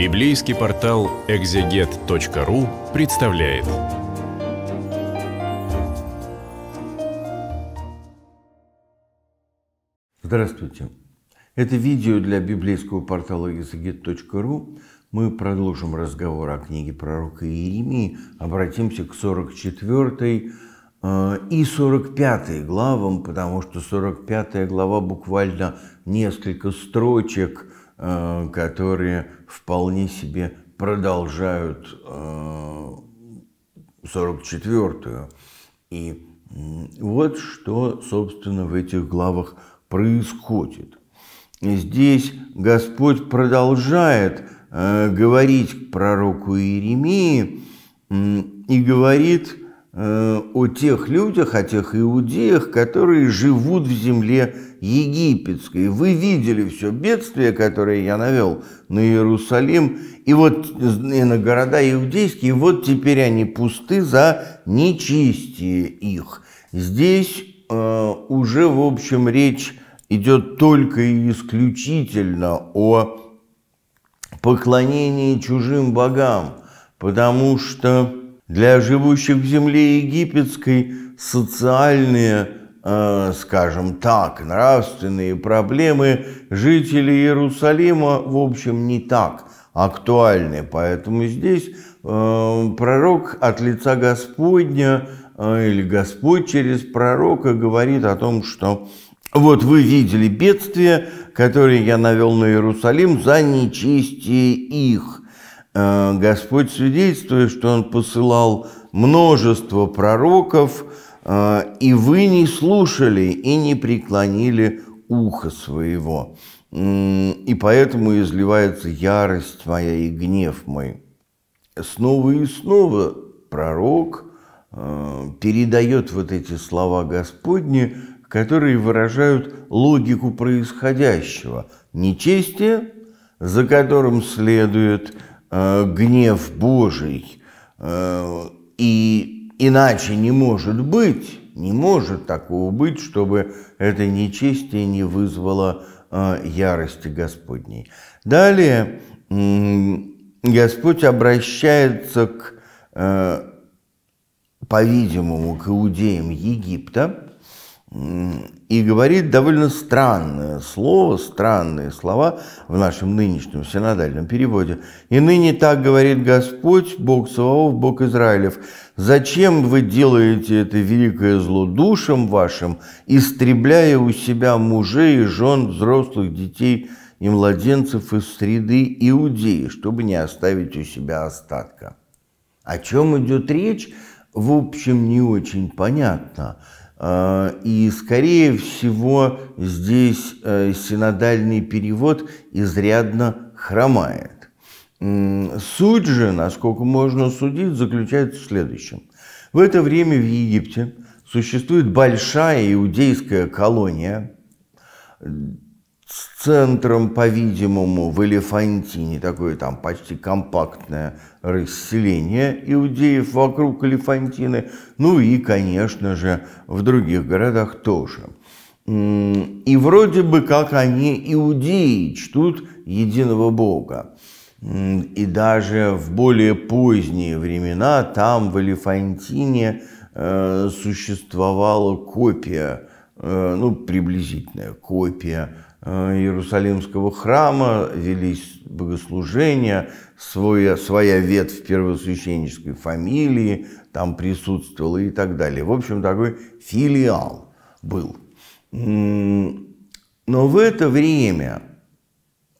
Библейский портал экзегет.ру представляет. Здравствуйте. Это видео для библейского портала экзегет.ру. Мы продолжим разговор о книге пророка Иеремии, обратимся к 44 э, и 45 главам, потому что 45 глава буквально несколько строчек – Э, которые вполне себе продолжают 44-ю. Э, и вот что, собственно, в этих главах происходит. Здесь Господь продолжает э, говорить к пророку Иеремии и говорит Э, о тех людях, о тех иудеях, которые живут в земле египетской. Вы видели все бедствие, которое я навел на Иерусалим, и вот и э, на города иудейские, и вот теперь они пусты за нечистие их. Здесь э, уже, в общем, речь идет только и исключительно о поклонении чужим богам, потому что для живущих в земле египетской социальные, э, скажем так, нравственные проблемы жителей Иерусалима, в общем, не так актуальны. Поэтому здесь э, пророк от лица Господня э, или Господь через пророка говорит о том, что вот вы видели бедствие, которое я навел на Иерусалим за нечестие их. Э, Господь свидетельствует, что Он посылал множество пророков, э, и вы не слушали и не преклонили ухо своего. И поэтому изливается ярость моя и гнев мой. Снова и снова пророк э, передает вот эти слова Господни, которые выражают логику происходящего. Нечестие, за которым следует – Э, гнев Божий, э, и иначе не может быть, не может такого быть, чтобы это нечестие не вызвало э, ярости Господней. Далее Господь обращается к, по-видимому, к иудеям Египта и говорит довольно странное слово, странные слова в нашем нынешнем синодальном переводе. «И ныне так говорит Господь, Бог Саваоф, Бог Израилев, зачем вы делаете это великое зло душам вашим, истребляя у себя мужей и жен, взрослых детей и младенцев из среды иудеи, чтобы не оставить у себя остатка?» О чем идет речь, в общем, не очень понятно – а, и, скорее всего, здесь э, синодальный перевод изрядно хромает. Суть же, насколько можно судить, заключается в следующем. В это время в Египте существует большая иудейская колония, с центром, по-видимому, в Элефантине, такое там почти компактное расселение иудеев вокруг Элефантины, ну и, конечно же, в других городах тоже. И вроде бы как они иудеи чтут единого Бога. И даже в более поздние времена там, в Элефантине, э, существовала копия, э, ну, приблизительная копия Э, Иерусалимского храма, велись богослужения, своя, своя ветвь первосвященнической фамилии там присутствовала и так далее. В общем, такой филиал был. Но в это время,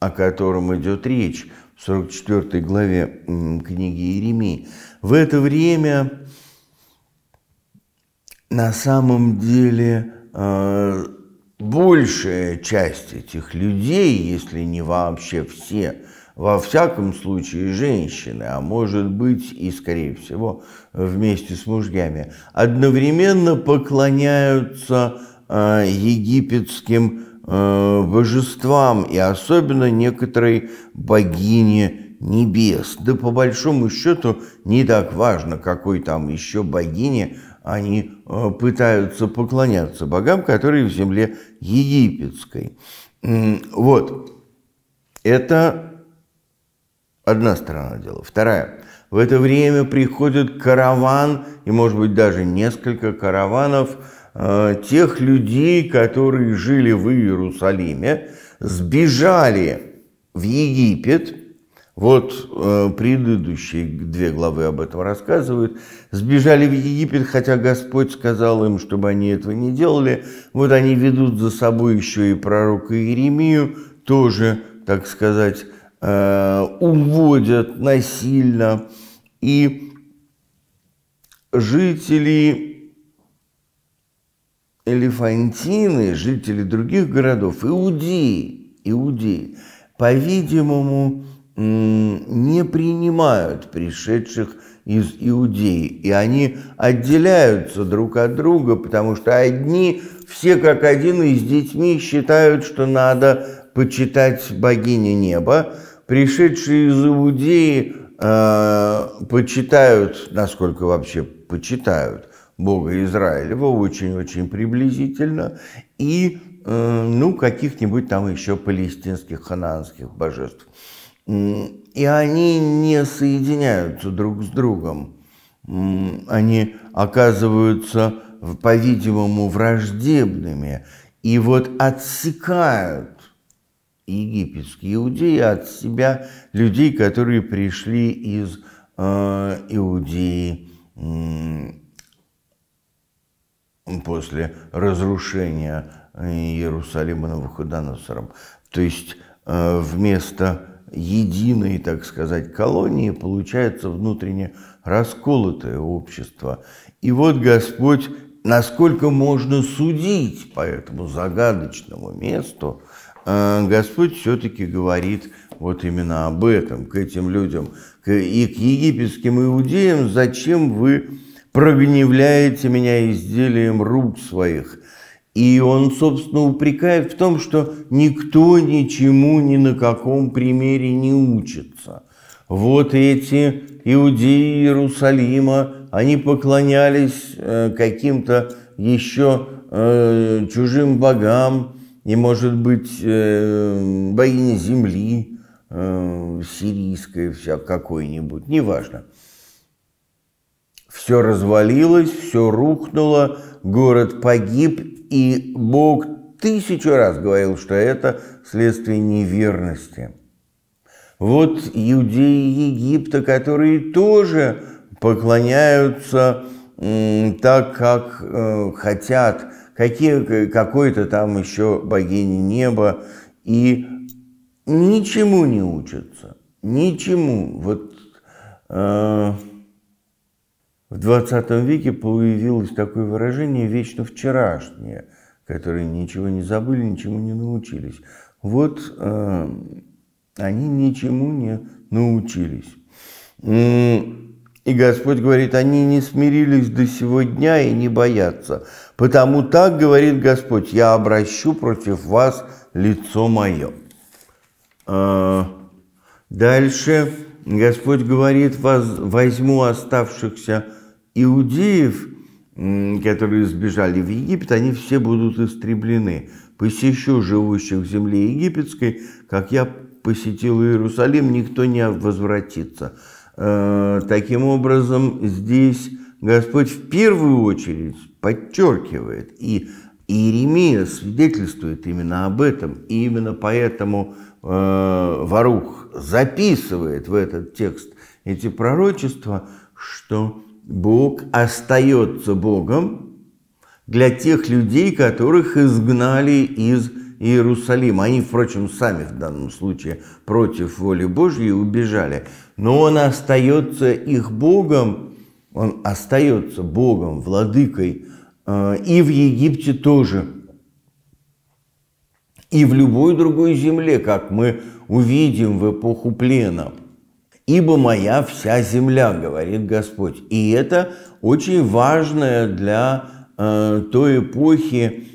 о котором идет речь в 44 главе книги Иеремии, в это время на самом деле э, большая часть этих людей, если не вообще все, во всяком случае женщины, а может быть и, скорее всего, вместе с мужьями, одновременно поклоняются э, египетским э, божествам и особенно некоторой богине небес. Да по большому счету не так важно, какой там еще богине – они э, пытаются поклоняться богам, которые в земле египетской. Вот. Это одна сторона дела. Вторая. В это время приходит караван, и, может быть, даже несколько караванов э, тех людей, которые жили в Иерусалиме, сбежали в Египет – вот э, предыдущие две главы об этом рассказывают. Сбежали в Египет, хотя Господь сказал им, чтобы они этого не делали. Вот они ведут за собой еще и пророка Иеремию, тоже, так сказать, э, уводят насильно. И жители Элефантины, жители других городов, иудеи, иудеи, по-видимому, не принимают пришедших из Иудеи, и они отделяются друг от друга, потому что одни, все как один и с детьми считают, что надо почитать богини неба, пришедшие из Иудеи э, почитают, насколько вообще почитают, Бога Израилева очень-очень приблизительно, и э, ну, каких-нибудь там еще палестинских, ханаанских божеств. И они не соединяются друг с другом. Они оказываются, по-видимому, враждебными. И вот отсекают египетские иудеи от себя людей, которые пришли из э, Иудеи э, после разрушения Иерусалима Новоходоносором. То есть э, вместо единой, так сказать, колонии, получается внутренне расколотое общество. И вот Господь, насколько можно судить по этому загадочному месту, э, Господь все-таки говорит вот именно об этом, к этим людям, и к египетским иудеям, зачем вы прогневляете меня изделием рук своих – и он, собственно, упрекает в том, что никто ничему ни на каком примере не учится. Вот эти иудеи Иерусалима, они поклонялись э, каким-то еще э, чужим богам, и, может быть, э, богине земли сирийской, вся какой-нибудь, неважно. Все развалилось, все рухнуло, город погиб, и Бог тысячу раз говорил, что это следствие неверности. Вот иудеи Египта, которые тоже поклоняются так, как э, хотят, какой-то там еще богини неба, и ничему не учатся, ничему. Вот э, в 20 веке появилось такое выражение «вечно вчерашнее», которые ничего не забыли, ничему не научились. Вот э, они ничему не научились. И Господь говорит, они не смирились до сего дня и не боятся. Потому так говорит Господь, я обращу против вас лицо мое. А, дальше Господь говорит, возьму оставшихся иудеев, которые сбежали в Египет, они все будут истреблены. Посещу живущих в земле египетской, как я посетил Иерусалим, никто не возвратится. Э, таким образом, здесь Господь в первую очередь подчеркивает, и Иеремия свидетельствует именно об этом, и именно поэтому э, Варух записывает в этот текст эти пророчества, что Бог остается Богом для тех людей, которых изгнали из Иерусалима. Они, впрочем, сами в данном случае против воли Божьей убежали. Но Он остается их Богом, Он остается Богом, владыкой. Э, и в Египте тоже. И в любой другой земле, как мы увидим в эпоху пленов ибо моя вся земля, говорит Господь. И это очень важное для э, той эпохи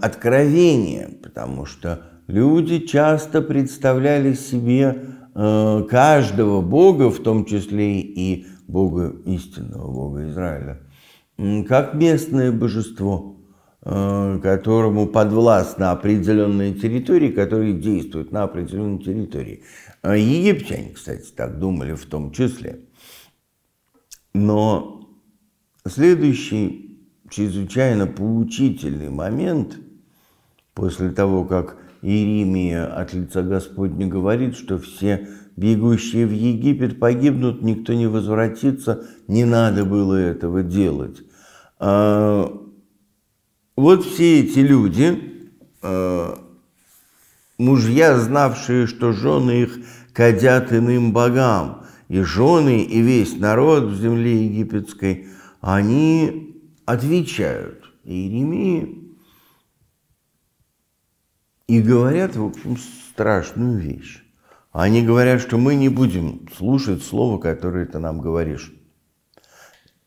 откровение, потому что люди часто представляли себе э, каждого Бога, в том числе и Бога истинного, Бога Израиля, как местное божество, э, которому подвластны определенные территории, которые действуют на определенной территории. А Египтяне, кстати, так думали в том числе. Но следующий чрезвычайно поучительный момент после того, как Иеремия от лица Господня говорит, что все бегущие в Египет погибнут, никто не возвратится, не надо было этого делать. А, вот все эти люди, а, Мужья, знавшие, что жены их кадят иным богам, и жены, и весь народ в земле египетской, они отвечают Иеремии и говорят, в общем, страшную вещь. Они говорят, что мы не будем слушать слово, которое ты нам говоришь.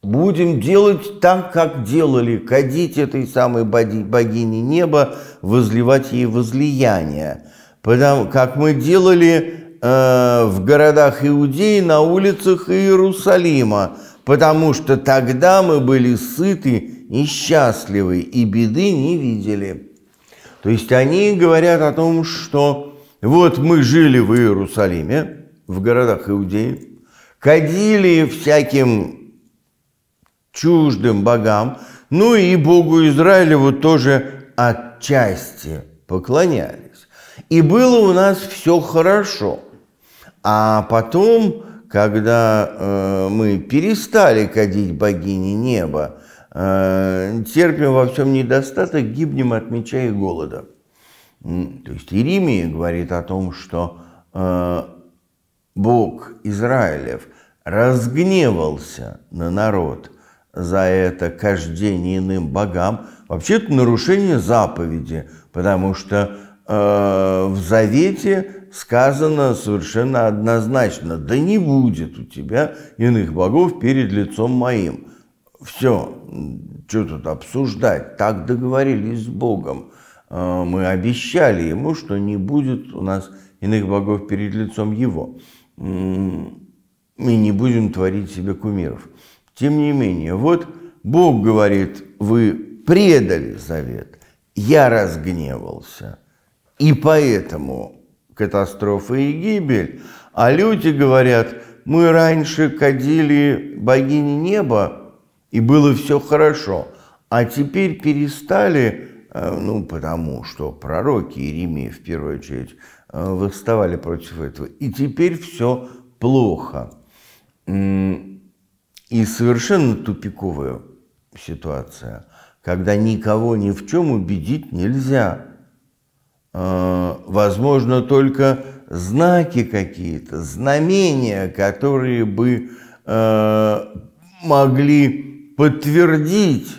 Будем делать так, как делали, кадить этой самой богине неба, возливать ей возлияние. Потому, как мы делали э, в городах Иудеи, на улицах Иерусалима, потому что тогда мы были сыты и счастливы, и беды не видели. То есть они говорят о том, что вот мы жили в Иерусалиме, в городах Иудеи, кадили всяким чуждым богам, ну и Богу Израилеву тоже отчасти поклонялись. И было у нас все хорошо. А потом, когда э, мы перестали кадить богини неба, э, терпим во всем недостаток, гибнем от меча и голода. То есть Иеремия говорит о том, что э, Бог Израилев разгневался на народ – за это кождение иным богам, вообще это нарушение заповеди, потому что э, в Завете сказано совершенно однозначно, да не будет у тебя иных богов перед лицом моим. Все, что тут обсуждать, так договорились с Богом. Э, мы обещали ему, что не будет у нас иных богов перед лицом его. мы не будем творить себе кумиров. Тем не менее, вот Бог говорит, вы предали завет, я разгневался, и поэтому катастрофа и гибель. А люди говорят, мы раньше кадили богини неба, и было все хорошо, а теперь перестали, э, ну, потому что пророки Иеремия в первую очередь э, выставали против этого, и теперь все плохо. И совершенно тупиковая ситуация, когда никого ни в чем убедить нельзя. А, возможно, только знаки какие-то, знамения, которые бы а, могли подтвердить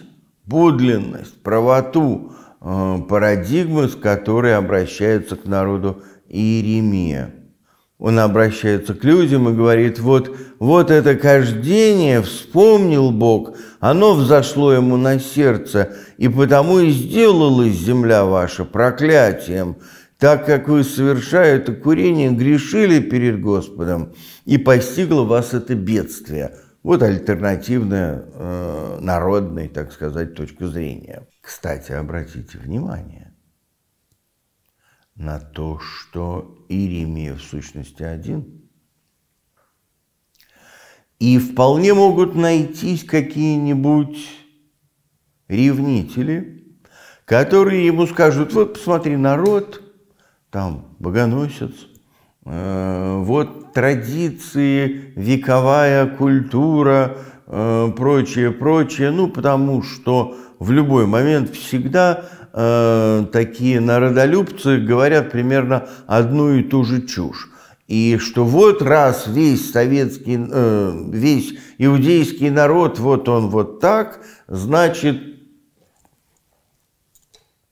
подлинность, правоту а, парадигмы, с которой обращается к народу Иеремия. Он обращается к людям и говорит, вот, вот это кождение вспомнил Бог, оно взошло ему на сердце, и потому и сделалась земля ваша проклятием, так как вы, совершая это курение, грешили перед Господом, и постигло вас это бедствие». Вот альтернативная э, народной, так сказать, точка зрения. Кстати, обратите внимание, на то, что Иеремия в сущности один. И вполне могут найтись какие-нибудь ревнители, которые ему скажут, вот посмотри, народ, там богоносец, э, вот традиции, вековая культура, э, прочее, прочее, ну потому что в любой момент всегда Э, такие народолюбцы говорят примерно одну и ту же чушь. И что вот раз весь советский, э, весь иудейский народ, вот он вот так, значит,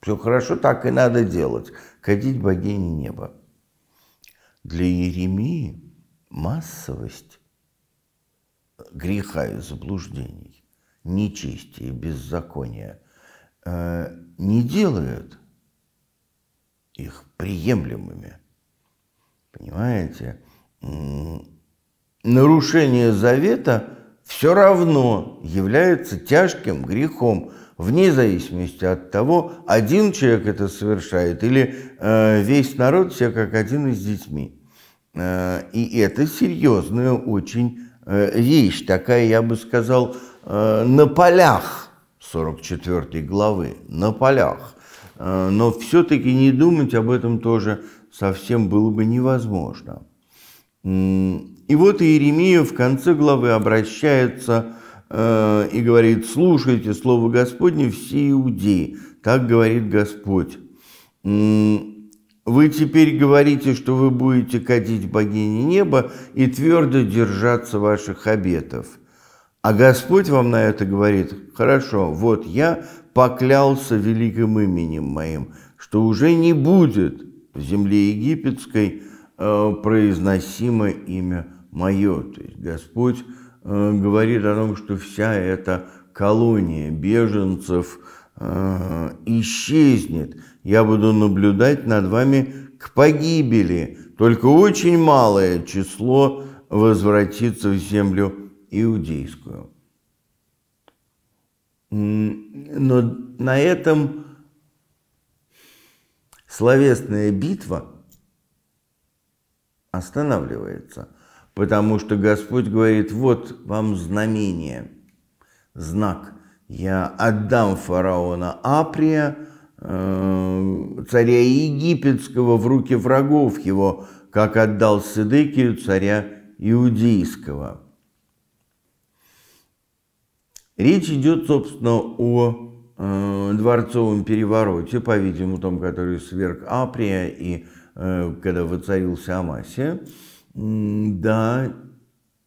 все хорошо, так и надо делать. Ходить богини неба. Для Еремии массовость греха и заблуждений, нечестие и беззакония э, – не делает их приемлемыми. Понимаете? Нарушение завета все равно является тяжким грехом, вне зависимости от того, один человек это совершает или э, весь народ, все как один из детьми. Э, и это серьезная очень э, вещь, такая, я бы сказал, э, на полях 44 главы на полях. Э, но все-таки не думать об этом тоже совсем было бы невозможно. И вот Иеремия в конце главы обращается э, и говорит, слушайте Слово Господне все иудеи, так говорит Господь. Вы теперь говорите, что вы будете кадить богини неба и твердо держаться ваших обетов – а Господь вам на это говорит, хорошо, вот я поклялся великим именем моим, что уже не будет в земле египетской э, произносимо имя мое. То есть Господь э, говорит о том, что вся эта колония беженцев э, исчезнет. Я буду наблюдать над вами к погибели. Только очень малое число возвратится в землю иудейскую. Но на этом словесная битва останавливается, потому что Господь говорит, вот вам знамение, знак, я отдам фараона Априя, э, царя египетского в руки врагов его, как отдал Сыдыкию царя иудейского. Речь идет, собственно, о э, дворцовом перевороте, по-видимому, том, который сверг Априя и э, когда воцарился Амасия. Да,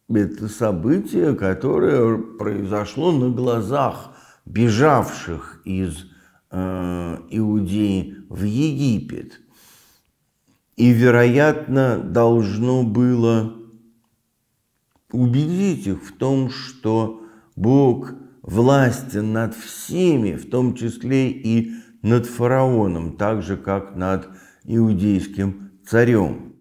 это событие, которое произошло на глазах бежавших из э, Иудеи в Египет. И, вероятно, должно было убедить их в том, что Бог властен над всеми, в том числе и над фараоном, так же, как над иудейским царем.